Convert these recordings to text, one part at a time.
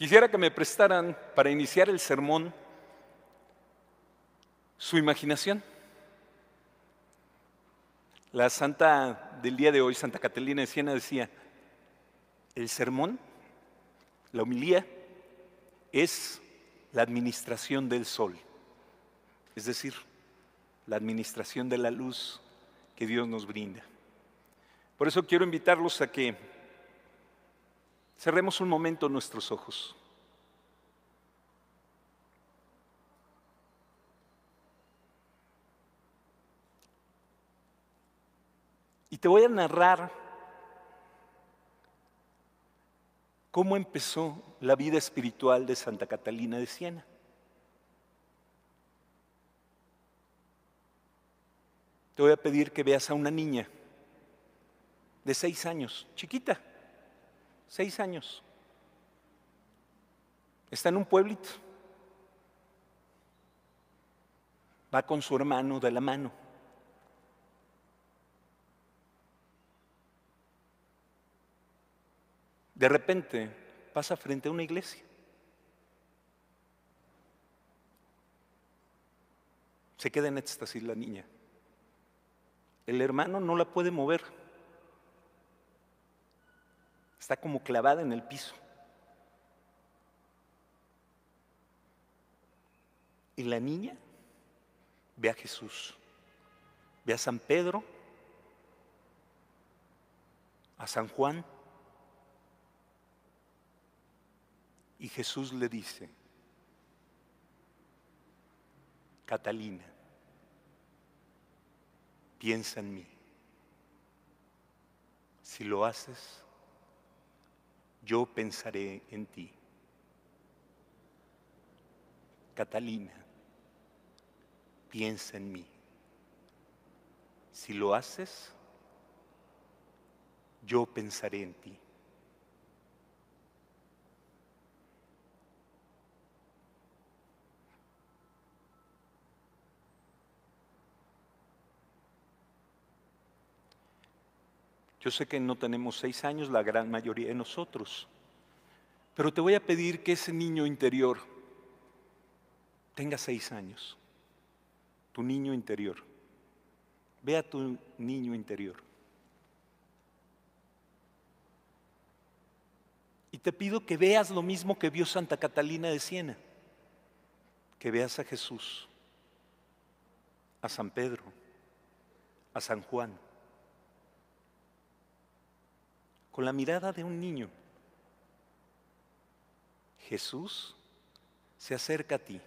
Quisiera que me prestaran para iniciar el sermón su imaginación. La santa del día de hoy, Santa Catalina de Siena, decía, el sermón, la humilía, es la administración del sol, es decir, la administración de la luz que Dios nos brinda. Por eso quiero invitarlos a que Cerremos un momento nuestros ojos. Y te voy a narrar cómo empezó la vida espiritual de Santa Catalina de Siena. Te voy a pedir que veas a una niña de seis años, chiquita seis años. Está en un pueblito. Va con su hermano de la mano. De repente pasa frente a una iglesia. Se queda en éxtasis la niña. El hermano no la puede mover. Está como clavada en el piso. Y la niña ve a Jesús, ve a San Pedro, a San Juan. Y Jesús le dice, Catalina, piensa en mí. Si lo haces, yo pensaré en ti. Catalina, piensa en mí. Si lo haces, yo pensaré en ti. Yo sé que no tenemos seis años, la gran mayoría de nosotros, pero te voy a pedir que ese niño interior tenga seis años, tu niño interior. Ve a tu niño interior. Y te pido que veas lo mismo que vio Santa Catalina de Siena, que veas a Jesús, a San Pedro, a San Juan con la mirada de un niño. Jesús se acerca a ti,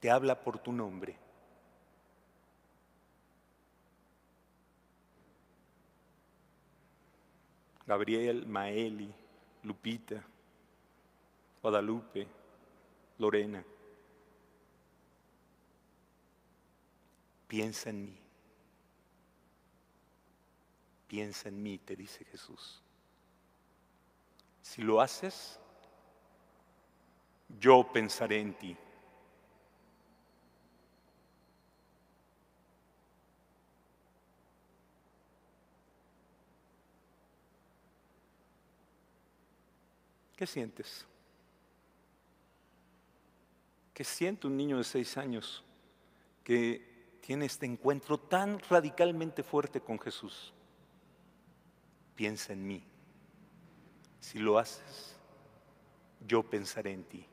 te habla por tu nombre. Gabriel, Maeli, Lupita, Guadalupe, Lorena. Piensa en mí piensa en mí, te dice Jesús. Si lo haces, yo pensaré en ti. ¿Qué sientes? ¿Qué siente un niño de seis años que tiene este encuentro tan radicalmente fuerte con Jesús? piensa en mí. Si lo haces, yo pensaré en ti.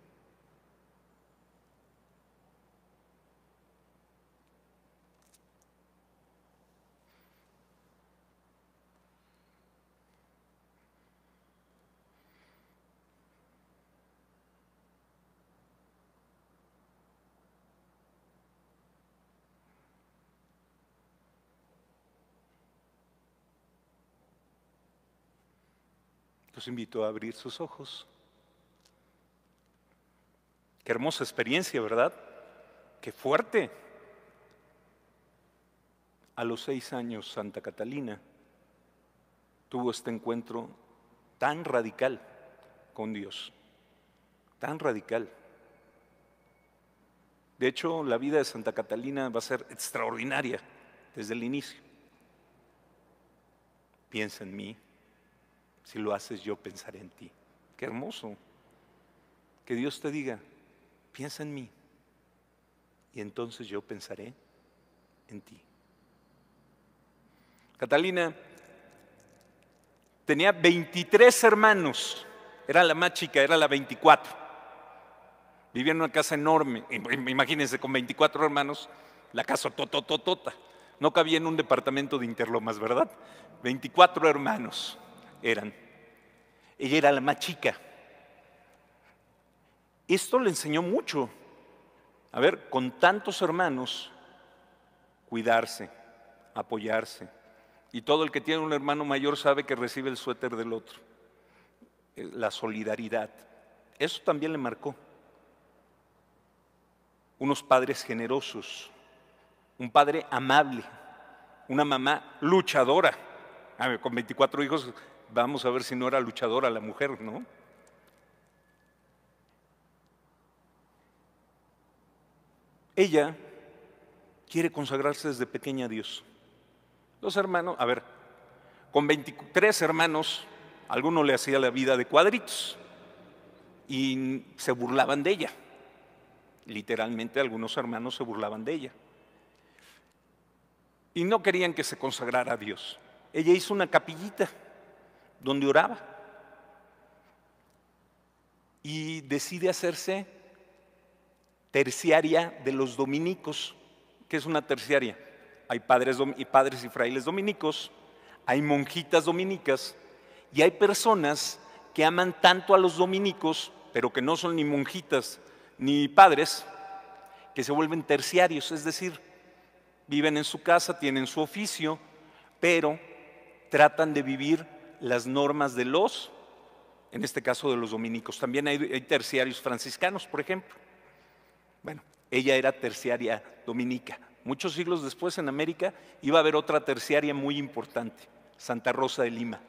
los invito a abrir sus ojos. Qué hermosa experiencia, ¿verdad? Qué fuerte. A los seis años, Santa Catalina tuvo este encuentro tan radical con Dios, tan radical. De hecho, la vida de Santa Catalina va a ser extraordinaria desde el inicio. Piensa en mí, si lo haces yo pensaré en ti. Qué hermoso. Que Dios te diga, piensa en mí. Y entonces yo pensaré en ti. Catalina tenía 23 hermanos. Era la más chica, era la 24. Vivía en una casa enorme. Imagínense, con 24 hermanos, la casa totototota. No cabía en un departamento de interlomas, ¿verdad? 24 hermanos eran. Ella era la más chica. Esto le enseñó mucho. A ver, con tantos hermanos, cuidarse, apoyarse. Y todo el que tiene un hermano mayor sabe que recibe el suéter del otro. Eh, la solidaridad. Eso también le marcó. Unos padres generosos, un padre amable, una mamá luchadora. Ah, con 24 hijos vamos a ver si no era luchadora la mujer, ¿no? Ella quiere consagrarse desde pequeña a Dios. Los hermanos, a ver, con 23 hermanos, alguno le hacía la vida de cuadritos y se burlaban de ella. Literalmente algunos hermanos se burlaban de ella. Y no querían que se consagrara a Dios. Ella hizo una capillita donde oraba. Y decide hacerse terciaria de los dominicos. ¿Qué es una terciaria? Hay padres y, padres y frailes dominicos, hay monjitas dominicas y hay personas que aman tanto a los dominicos, pero que no son ni monjitas ni padres, que se vuelven terciarios, es decir, viven en su casa, tienen su oficio, pero tratan de vivir las normas de los, en este caso de los dominicos. También hay, terciarios franciscanos, por ejemplo. Bueno, ella era terciaria dominica. Muchos siglos después en América iba a haber otra terciaria muy importante, Santa Rosa de Lima.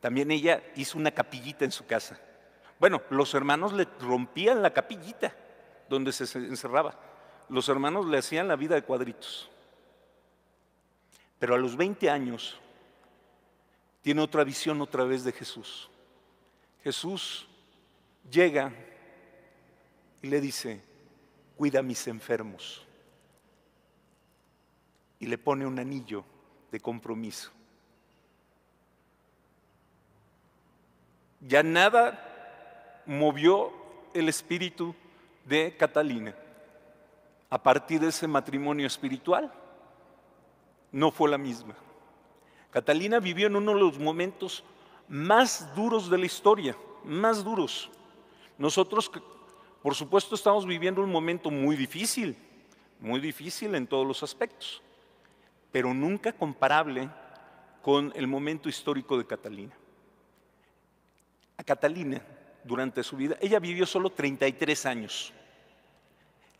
También ella hizo una capillita en su casa. Bueno, los hermanos le rompían la capillita donde se encerraba. Los hermanos le hacían la vida de cuadritos. Pero a los 20 años, tiene otra visión otra vez de Jesús. Jesús llega y le dice, cuida a mis enfermos. Y le pone un anillo de compromiso. Ya nada movió el espíritu de Catalina a partir de ese matrimonio espiritual. No fue la misma. Catalina vivió en uno de los momentos más duros de la historia, más duros. Nosotros, por supuesto, estamos viviendo un momento muy difícil, muy difícil en todos los aspectos, pero nunca comparable con el momento histórico de Catalina. A Catalina, durante su vida, ella vivió solo 33 años.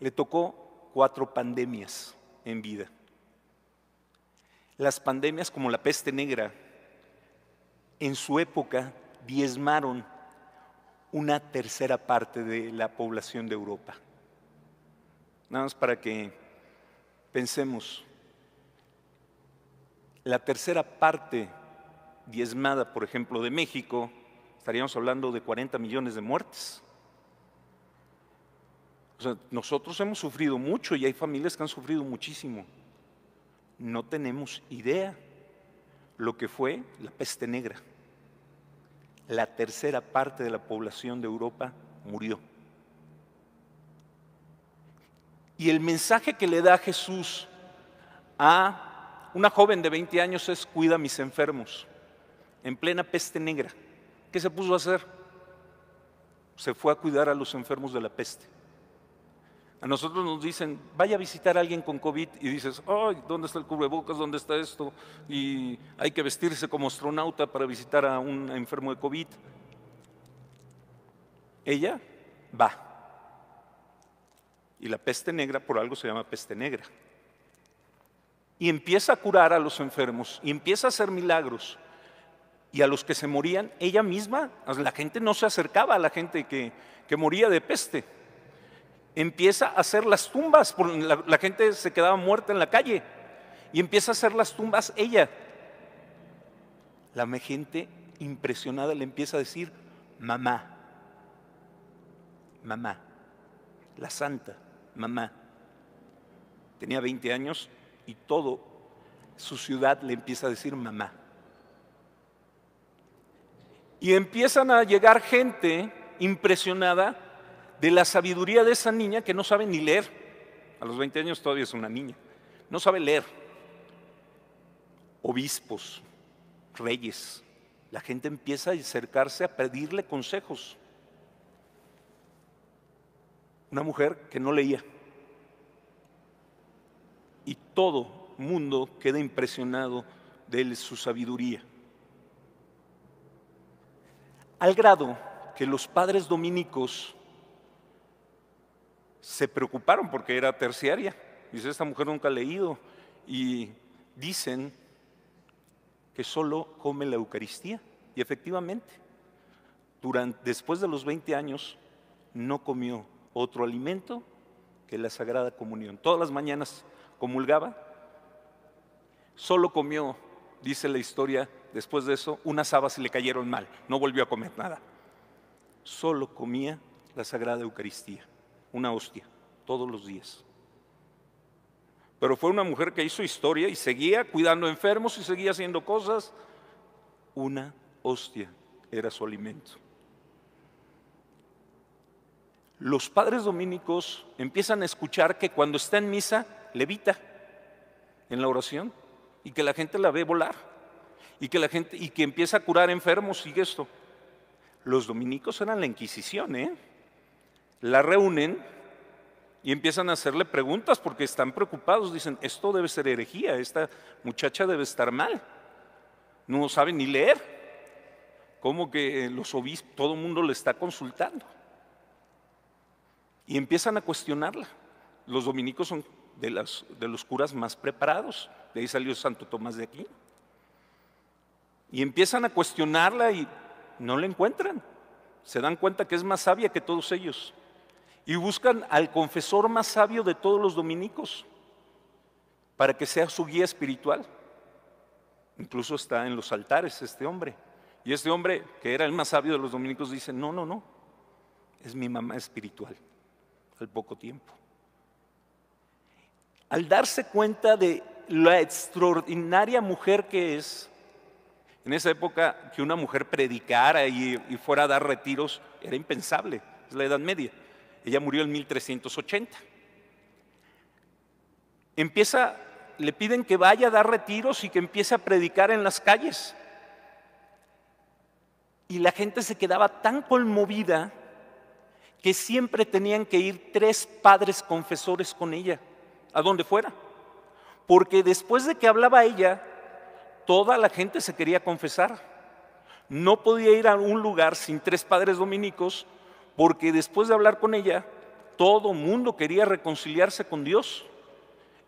Le tocó cuatro pandemias en vida. Las pandemias como la peste negra en su época diezmaron una tercera parte de la población de Europa. Nada más para que pensemos, la tercera parte diezmada, por ejemplo, de México, estaríamos hablando de 40 millones de muertes. O sea, nosotros hemos sufrido mucho y hay familias que han sufrido muchísimo no tenemos idea lo que fue la peste negra. La tercera parte de la población de Europa murió. Y el mensaje que le da Jesús a una joven de 20 años es, cuida a mis enfermos, en plena peste negra. ¿Qué se puso a hacer? Se fue a cuidar a los enfermos de la peste. A nosotros nos dicen, vaya a visitar a alguien con COVID y dices, ay, ¿dónde está el cubrebocas? ¿Dónde está esto? Y hay que vestirse como astronauta para visitar a un enfermo de COVID. Ella va. Y la peste negra, por algo se llama peste negra. Y empieza a curar a los enfermos y empieza a hacer milagros. Y a los que se morían, ella misma, la gente no se acercaba a la gente que, que moría de peste empieza a hacer las tumbas, la, la gente se quedaba muerta en la calle, y empieza a hacer las tumbas ella. La gente impresionada le empieza a decir, mamá, mamá, la santa, mamá. Tenía 20 años y todo su ciudad le empieza a decir mamá. Y empiezan a llegar gente impresionada de la sabiduría de esa niña que no sabe ni leer. A los 20 años todavía es una niña. No sabe leer. Obispos, reyes, la gente empieza a acercarse a pedirle consejos. Una mujer que no leía. Y todo mundo queda impresionado de su sabiduría. Al grado que los padres dominicos se preocuparon porque era terciaria. Dice, esta mujer nunca ha leído. Y dicen que solo come la Eucaristía. Y efectivamente, durante, después de los 20 años, no comió otro alimento que la Sagrada Comunión. Todas las mañanas comulgaba. Solo comió, dice la historia, después de eso, unas habas le cayeron mal. No volvió a comer nada. Solo comía la Sagrada Eucaristía una hostia todos los días. Pero fue una mujer que hizo historia y seguía cuidando enfermos y seguía haciendo cosas. Una hostia era su alimento. Los padres dominicos empiezan a escuchar que cuando está en misa, levita en la oración y que la gente la ve volar y que la gente y que empieza a curar enfermos y esto. Los dominicos eran la Inquisición, ¿eh? la reúnen y empiezan a hacerle preguntas porque están preocupados. Dicen, esto debe ser herejía, esta muchacha debe estar mal. No sabe ni leer. Como que eh, los obispos, todo el mundo le está consultando. Y empiezan a cuestionarla. Los dominicos son de, las, de los curas más preparados. De ahí salió Santo Tomás de aquí. Y empiezan a cuestionarla y no la encuentran. Se dan cuenta que es más sabia que todos ellos y buscan al confesor más sabio de todos los dominicos para que sea su guía espiritual. Incluso está en los altares este hombre. Y este hombre, que era el más sabio de los dominicos, dice, no, no, no, es mi mamá espiritual, al poco tiempo. Al darse cuenta de la extraordinaria mujer que es, en esa época que una mujer predicara y, y fuera a dar retiros era impensable, es la Edad Media ella murió en 1380. Empieza, le piden que vaya a dar retiros y que empiece a predicar en las calles. Y la gente se quedaba tan conmovida que siempre tenían que ir tres padres confesores con ella, a donde fuera. Porque después de que hablaba ella, toda la gente se quería confesar. No podía ir a un lugar sin tres padres dominicos porque después de hablar con ella, todo mundo quería reconciliarse con Dios.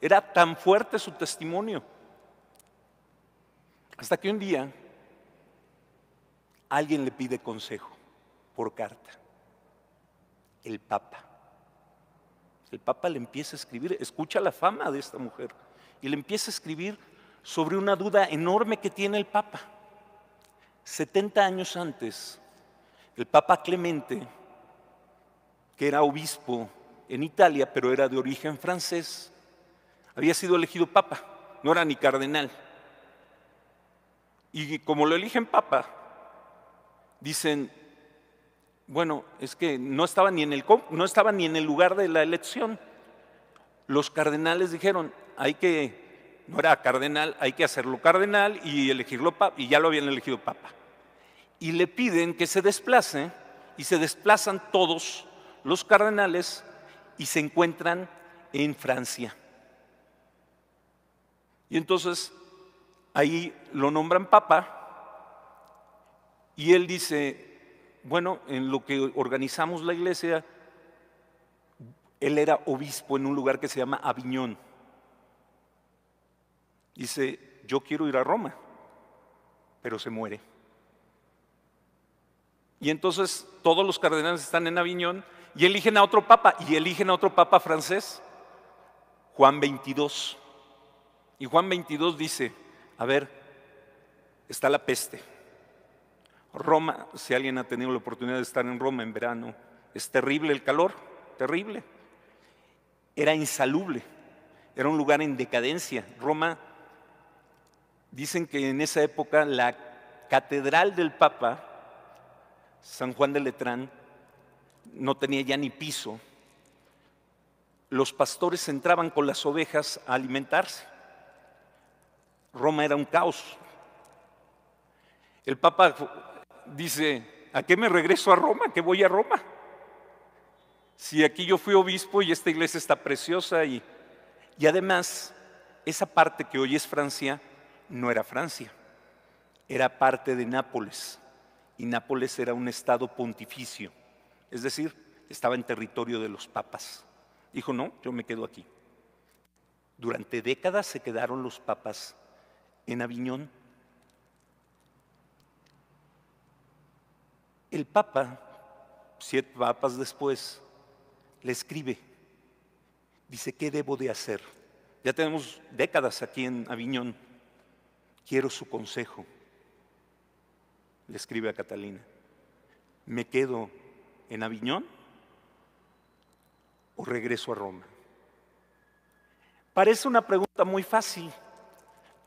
Era tan fuerte su testimonio. Hasta que un día alguien le pide consejo por carta. El Papa. El Papa le empieza a escribir, escucha la fama de esta mujer y le empieza a escribir sobre una duda enorme que tiene el Papa. 70 años antes, el Papa Clemente que era obispo en Italia, pero era de origen francés, había sido elegido papa, no era ni cardenal. Y como lo eligen papa, dicen, bueno, es que no estaba ni en el, no estaba ni en el lugar de la elección. Los cardenales dijeron, hay que, no era cardenal, hay que hacerlo cardenal y elegirlo papa, y ya lo habían elegido papa. Y le piden que se desplace y se desplazan todos los cardenales y se encuentran en Francia. Y entonces ahí lo nombran papa y él dice, bueno, en lo que organizamos la iglesia, él era obispo en un lugar que se llama Aviñón. Dice, yo quiero ir a Roma, pero se muere. Y entonces todos los cardenales están en Aviñón y eligen a otro papa, y eligen a otro papa francés, Juan 22. Y Juan 22 dice, a ver, está la peste. Roma, si alguien ha tenido la oportunidad de estar en Roma en verano, es terrible el calor, terrible. Era insalubre, era un lugar en decadencia. Roma, dicen que en esa época la catedral del Papa, San Juan de Letrán, no tenía ya ni piso, los pastores entraban con las ovejas a alimentarse. Roma era un caos. El Papa dice, ¿a qué me regreso a Roma? ¿Qué voy a Roma? Si aquí yo fui obispo y esta iglesia está preciosa y, y además esa parte que hoy es Francia no era Francia, era parte de Nápoles y Nápoles era un estado pontificio. Es decir, estaba en territorio de los papas. Dijo, no, yo me quedo aquí. Durante décadas se quedaron los papas en Aviñón. El papa, siete papas después, le escribe, dice, ¿qué debo de hacer? Ya tenemos décadas aquí en Aviñón. Quiero su consejo. Le escribe a Catalina. Me quedo en Aviñón o regreso a Roma? Parece una pregunta muy fácil,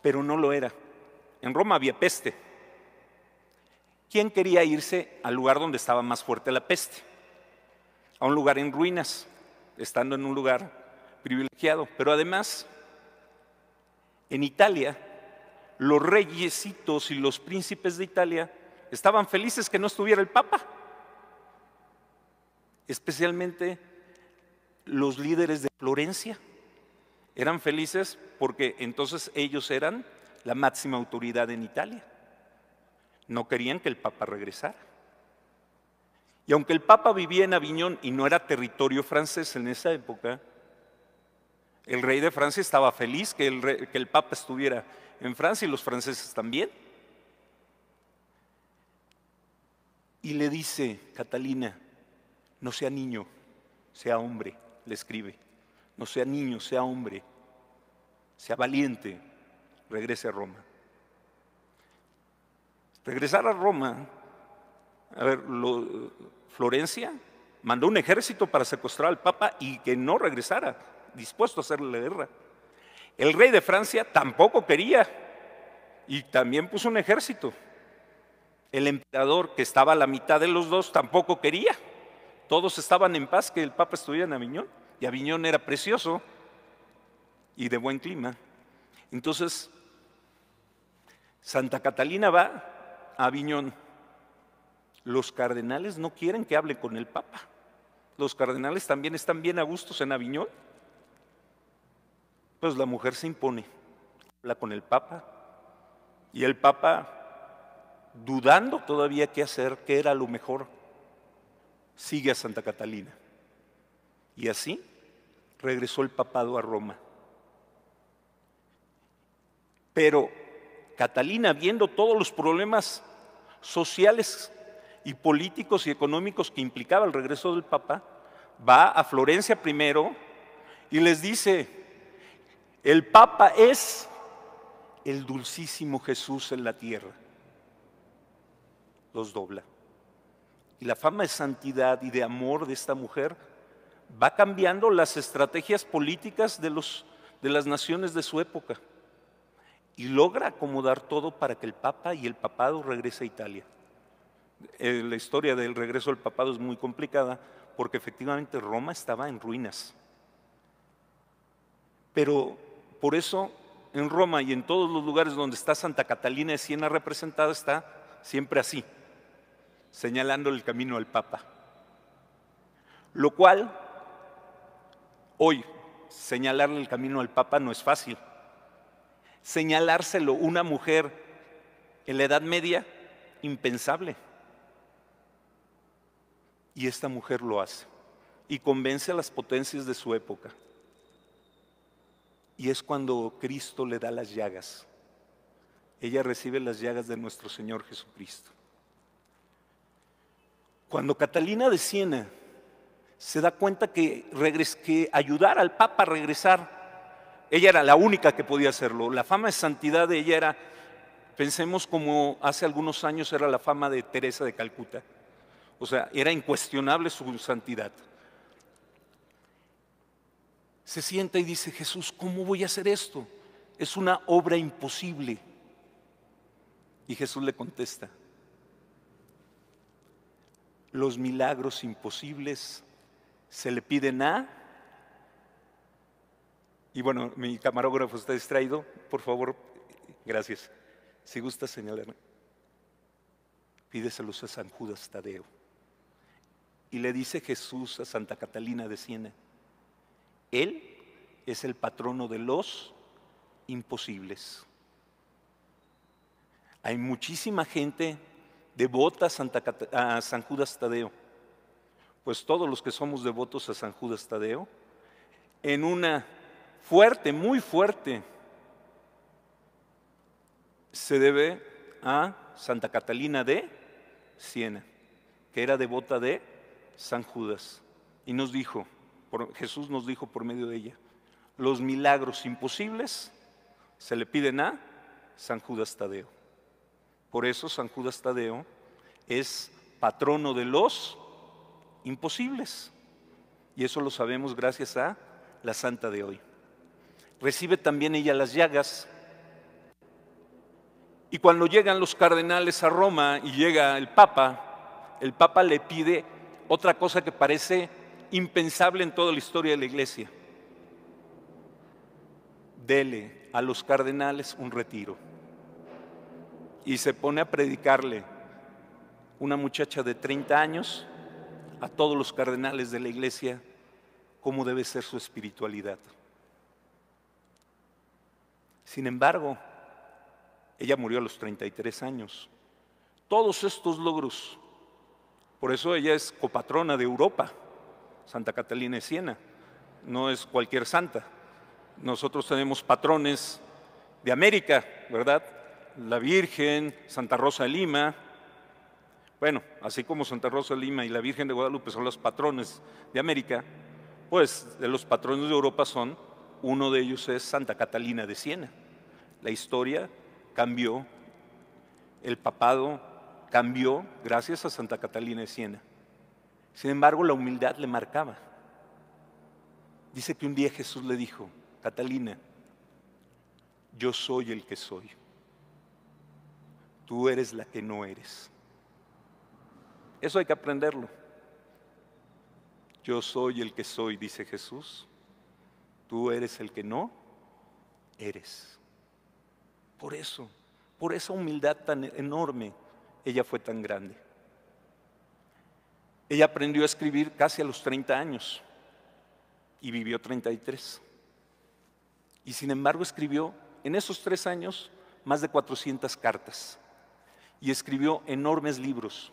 pero no lo era. En Roma había peste. ¿Quién quería irse al lugar donde estaba más fuerte la peste? A un lugar en ruinas, estando en un lugar privilegiado. Pero además, en Italia, los reyesitos y los príncipes de Italia estaban felices que no estuviera el Papa especialmente los líderes de Florencia. Eran felices porque entonces ellos eran la máxima autoridad en Italia. No querían que el Papa regresara. Y aunque el Papa vivía en Aviñón y no era territorio francés en esa época, el rey de Francia estaba feliz que el, que el Papa estuviera en Francia y los franceses también. Y le dice Catalina, no sea niño, sea hombre, le escribe. No sea niño, sea hombre. Sea valiente, regrese a Roma. Regresar a Roma, a ver, Florencia mandó un ejército para secuestrar al Papa y que no regresara, dispuesto a hacerle la guerra. El rey de Francia tampoco quería y también puso un ejército. El emperador, que estaba a la mitad de los dos, tampoco quería todos estaban en paz que el Papa estuviera en Aviñón, y Aviñón era precioso y de buen clima. Entonces, Santa Catalina va a Aviñón. Los cardenales no quieren que hable con el Papa. Los cardenales también están bien a gustos en Aviñón. Pues la mujer se impone, habla con el Papa. Y el Papa, dudando todavía qué hacer, qué era lo mejor, sigue a Santa Catalina. Y así regresó el papado a Roma. Pero Catalina, viendo todos los problemas sociales y políticos y económicos que implicaba el regreso del Papa, va a Florencia primero y les dice, el Papa es el dulcísimo Jesús en la tierra. Los dobla la fama de santidad y de amor de esta mujer va cambiando las estrategias políticas de, de las naciones de su época y logra acomodar todo para que el Papa y el papado regrese a Italia. Eh, la historia del regreso del papado es muy complicada porque efectivamente Roma estaba en ruinas. Pero por eso en Roma y en todos los lugares donde está Santa Catalina de Siena representada está siempre así, señalando el camino al Papa. Lo cual, hoy, señalarle el camino al Papa no es fácil. Señalárselo una mujer en la Edad Media, impensable. Y esta mujer lo hace y convence a las potencias de su época. Y es cuando Cristo le da las llagas. Ella recibe las llagas de nuestro Señor Jesucristo. Cuando Catalina de Siena se da cuenta que, ayudar al Papa a regresar, ella era la única que podía hacerlo. La fama de santidad de ella era, pensemos como hace algunos años era la fama de Teresa de Calcuta. O sea, era incuestionable su santidad. Se sienta y dice, Jesús, ¿cómo voy a hacer esto? Es una obra imposible. Y Jesús le contesta, los milagros imposibles se le piden a... Y bueno, mi camarógrafo está distraído, por favor, gracias. Si gusta señalarme, pídeselos a San Judas Tadeo. Y le dice Jesús a Santa Catalina de Siena, Él es el patrono de los imposibles. Hay muchísima gente devota a, Santa a San Judas Tadeo. Pues todos los que somos devotos a San Judas Tadeo, en una fuerte, muy fuerte, se debe a Santa Catalina de Siena, que era devota de San Judas. Y nos dijo, por, Jesús nos dijo por medio de ella, los milagros imposibles se le piden a San Judas Tadeo. Por eso San Judas Tadeo es patrono de los imposibles. Y eso lo sabemos gracias a la santa de hoy. Recibe también ella las llagas. Y cuando llegan los cardenales a Roma y llega el Papa, el Papa le pide otra cosa que parece impensable en toda la historia de la Iglesia. Dele a los cardenales un retiro y se pone a predicarle una muchacha de 30 años a todos los cardenales de la iglesia cómo debe ser su espiritualidad. Sin embargo, ella murió a los 33 años. Todos estos logros, por eso ella es copatrona de Europa, Santa Catalina de Siena, no es cualquier santa. Nosotros tenemos patrones de América, ¿verdad? la Virgen, Santa Rosa de Lima. Bueno, así como Santa Rosa de Lima y la Virgen de Guadalupe son los patrones de América, pues de los patrones de Europa son, uno de ellos es Santa Catalina de Siena. La historia cambió, el papado cambió gracias a Santa Catalina de Siena. Sin embargo, la humildad le marcaba. Dice que un día Jesús le dijo, Catalina, yo soy el que soy tú eres la que no eres. Eso hay que aprenderlo. Yo soy el que soy, dice Jesús. Tú eres el que no eres. Por eso, por esa humildad tan enorme, ella fue tan grande. Ella aprendió a escribir casi a los 30 años y vivió 33. Y sin embargo escribió en esos tres años más de 400 cartas y escribió enormes libros.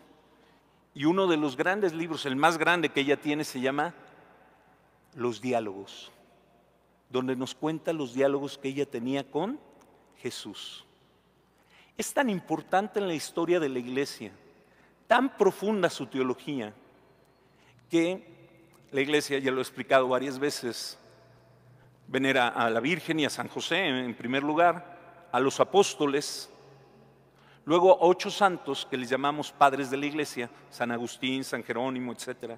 Y uno de los grandes libros, el más grande que ella tiene, se llama Los diálogos, donde nos cuenta los diálogos que ella tenía con Jesús. Es tan importante en la historia de la iglesia, tan profunda su teología, que la iglesia, ya lo he explicado varias veces, venera a la Virgen y a San José en primer lugar, a los apóstoles, Luego ocho santos que les llamamos padres de la iglesia, San Agustín, San Jerónimo, etc.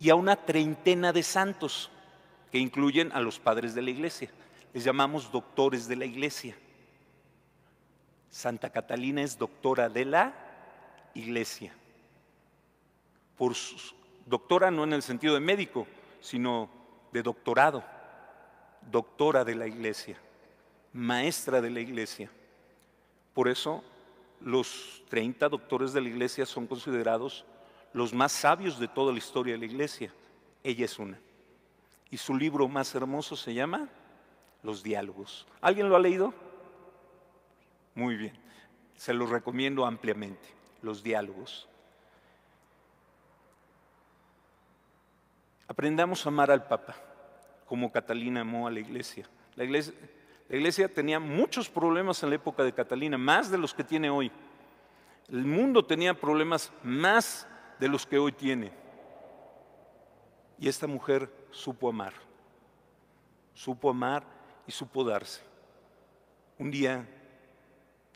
Y a una treintena de santos que incluyen a los padres de la iglesia. Les llamamos doctores de la iglesia. Santa Catalina es doctora de la iglesia. Por doctora no en el sentido de médico, sino de doctorado. Doctora de la iglesia, maestra de la iglesia. Por eso los 30 doctores de la iglesia son considerados los más sabios de toda la historia de la iglesia. Ella es una. Y su libro más hermoso se llama Los diálogos. ¿Alguien lo ha leído? Muy bien. Se los recomiendo ampliamente, los diálogos. Aprendamos a amar al Papa, como Catalina amó a la iglesia. La iglesia la iglesia tenía muchos problemas en la época de Catalina, más de los que tiene hoy. El mundo tenía problemas más de los que hoy tiene. Y esta mujer supo amar, supo amar y supo darse. Un día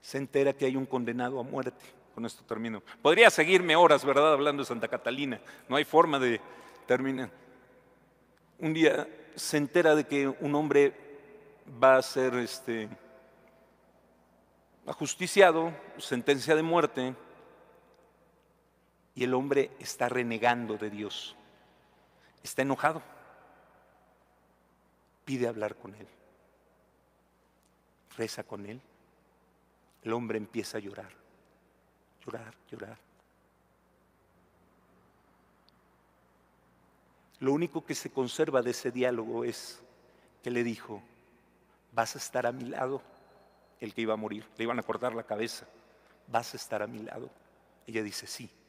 se entera que hay un condenado a muerte. Con esto termino. Podría seguirme horas, ¿verdad?, hablando de Santa Catalina. No hay forma de terminar. Un día se entera de que un hombre va a ser este, ajusticiado, sentencia de muerte, y el hombre está renegando de Dios, está enojado, pide hablar con él, reza con él, el hombre empieza a llorar, llorar, llorar. Lo único que se conserva de ese diálogo es que le dijo, vas a estar a mi lado. El que iba a morir, le iban a cortar la cabeza, vas a estar a mi lado. Ella dice, sí,